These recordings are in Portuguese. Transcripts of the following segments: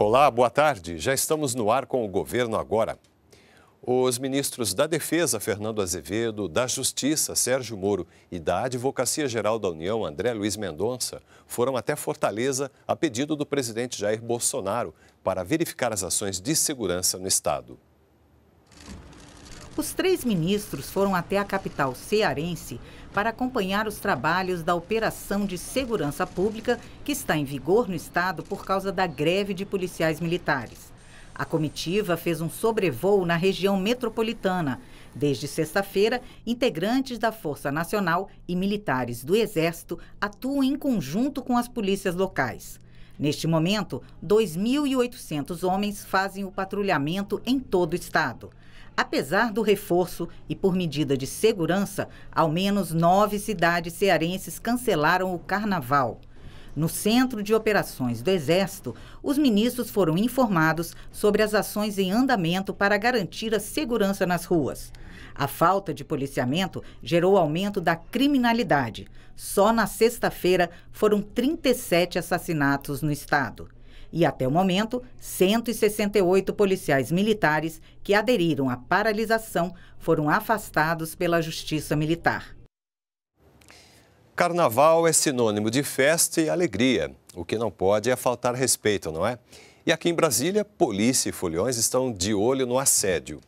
Olá, boa tarde. Já estamos no ar com o governo agora. Os ministros da Defesa, Fernando Azevedo, da Justiça, Sérgio Moro, e da Advocacia Geral da União, André Luiz Mendonça, foram até Fortaleza a pedido do presidente Jair Bolsonaro para verificar as ações de segurança no Estado. Os três ministros foram até a capital cearense para acompanhar os trabalhos da Operação de Segurança Pública, que está em vigor no estado por causa da greve de policiais militares. A comitiva fez um sobrevoo na região metropolitana. Desde sexta-feira, integrantes da Força Nacional e militares do Exército atuam em conjunto com as polícias locais. Neste momento, 2.800 homens fazem o patrulhamento em todo o estado. Apesar do reforço e por medida de segurança, ao menos nove cidades cearenses cancelaram o carnaval. No Centro de Operações do Exército, os ministros foram informados sobre as ações em andamento para garantir a segurança nas ruas. A falta de policiamento gerou aumento da criminalidade. Só na sexta-feira foram 37 assassinatos no estado. E até o momento, 168 policiais militares que aderiram à paralisação foram afastados pela Justiça Militar. Carnaval é sinônimo de festa e alegria. O que não pode é faltar respeito, não é? E aqui em Brasília, polícia e folhões estão de olho no assédio.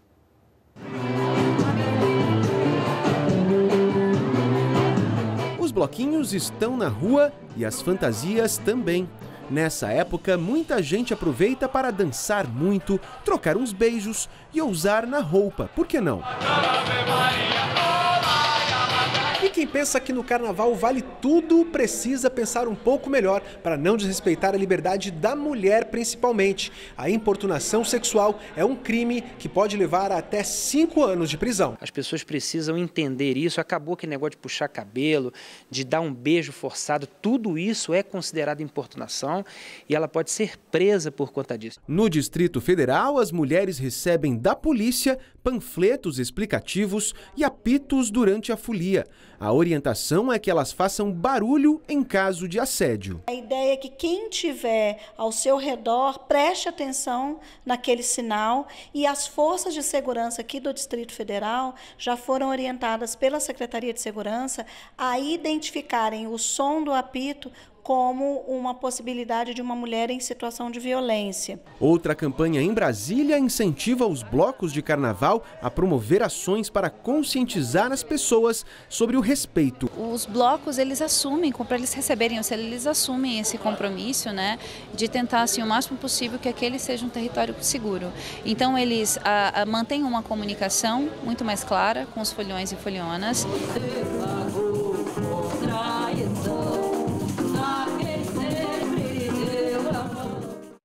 bloquinhos estão na rua e as fantasias também. Nessa época, muita gente aproveita para dançar muito, trocar uns beijos e ousar na roupa, por que não? quem pensa que no carnaval vale tudo precisa pensar um pouco melhor para não desrespeitar a liberdade da mulher, principalmente. A importunação sexual é um crime que pode levar a até cinco anos de prisão. As pessoas precisam entender isso. Acabou aquele negócio de puxar cabelo, de dar um beijo forçado. Tudo isso é considerado importunação e ela pode ser presa por conta disso. No Distrito Federal, as mulheres recebem da polícia panfletos explicativos e apitos durante a folia. A orientação é que elas façam barulho em caso de assédio. A ideia é que quem tiver ao seu redor preste atenção naquele sinal e as forças de segurança aqui do Distrito Federal já foram orientadas pela Secretaria de Segurança a identificarem o som do apito como uma possibilidade de uma mulher em situação de violência. Outra campanha em Brasília incentiva os blocos de carnaval a promover ações para conscientizar as pessoas sobre o respeito. Os blocos, eles assumem, para eles receberem o selo, eles assumem esse compromisso, né, de tentar assim o máximo possível que aquele seja um território seguro. Então eles a, a, mantêm uma comunicação muito mais clara com os folhões e folhonas.